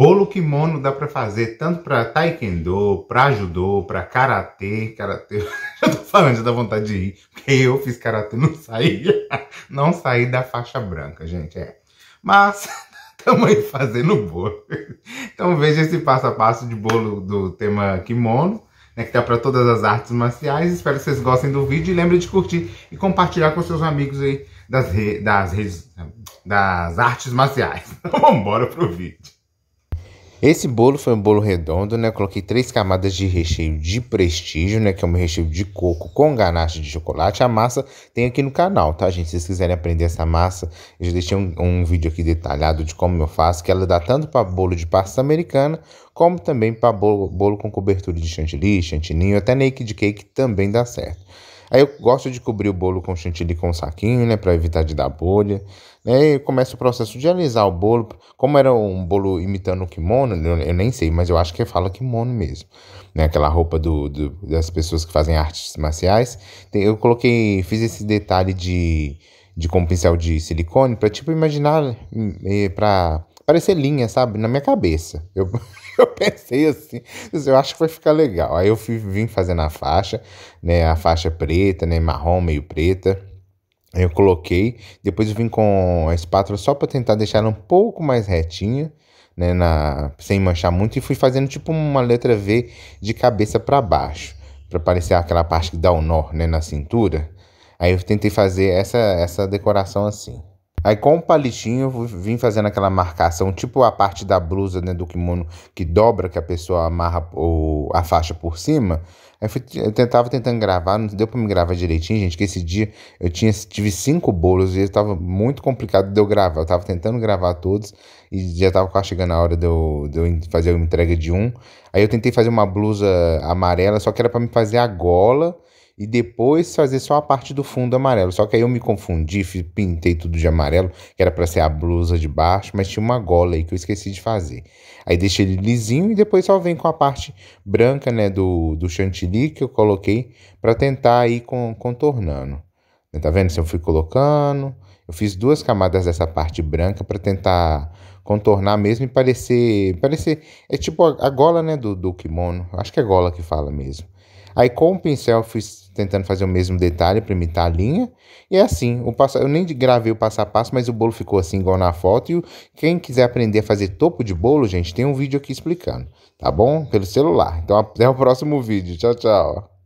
Bolo kimono dá para fazer tanto para taekwondo, para judô, para karatê, karatê. Eu tô falando, já dá vontade de ir, porque eu fiz karatê não saí, não saí da faixa branca, gente, é. Mas estamos aí fazendo bolo. Então veja esse passo a passo de bolo do tema kimono, né, que tá para todas as artes marciais. Espero que vocês gostem do vídeo e lembre de curtir e compartilhar com seus amigos aí das re... das, das artes marciais. Então, vamos embora pro vídeo. Esse bolo foi um bolo redondo, né? coloquei três camadas de recheio de prestígio, né? Que é um recheio de coco com ganache de chocolate. A massa tem aqui no canal, tá, gente? Se vocês quiserem aprender essa massa, eu já deixei um, um vídeo aqui detalhado de como eu faço, que ela dá tanto para bolo de pasta americana, como também para bolo, bolo com cobertura de chantilly, chantininho, até naked cake também dá certo. Aí eu gosto de cobrir o bolo com chantilly com um saquinho, né, para evitar de dar bolha. aí né, e começa o processo de alisar o bolo. Como era um bolo imitando o kimono, eu, nem sei, mas eu acho que fala kimono mesmo. Né, aquela roupa do, do das pessoas que fazem artes marciais. Eu coloquei, fiz esse detalhe de, de com um pincel de silicone para tipo imaginar, hum, eh, para parecer linha, sabe? Na minha cabeça. Eu, eu pensei assim, eu acho que vai ficar legal. Aí eu fui, vim fazendo a faixa, né? A faixa preta, né? Marrom, meio preta. Eu coloquei, depois eu vim com a espátula só para tentar deixar ela um pouco mais retinha, né, na, sem manchar muito e fui fazendo tipo uma letra V de cabeça para baixo, para parecer aquela parte que dá o um nó, né, na cintura. Aí eu tentei fazer essa essa decoração assim. Aí com o palitinho eu vim fazendo aquela marcação, tipo a parte da blusa né, do kimono que dobra, que a pessoa amarra o, a faixa por cima. Aí fui, eu tentava tentando gravar, não deu para me gravar direitinho, gente, que esse dia eu tinha tive cinco bolos e estava muito complicado de eu gravar. Eu tava tentando gravar todos e já estava quase chegando a hora de eu, de eu fazer a entrega de um. Aí eu tentei fazer uma blusa amarela, só que era para me fazer a gola e depois fazer só a parte do fundo amarelo. Só que aí eu me confundi, pintei tudo de amarelo, que era para ser a blusa de baixo, mas tinha uma gola aí que eu esqueci de fazer. Aí deixei ele lisinho e depois só vem com a parte branca, né, do, do chantilly que eu coloquei para tentar ir com, contornando. Né, tá vendo? Se eu fui colocando, eu fiz duas camadas dessa parte branca para tentar contornar mesmo e parecer, parecer é tipo a, a gola, né, do, do kimono. Acho que é gola que fala mesmo Aí com o pincel fiz tentando fazer o mesmo detalhe para imitar a linha. E é assim, o passo, eu nem gravei o passo a passo, mas o bolo ficou assim igual na foto. E quem quiser aprender a fazer topo de bolo, gente, tem um vídeo aqui explicando, tá bom? Pelo celular. Então até o próximo vídeo. Tchau, tchau.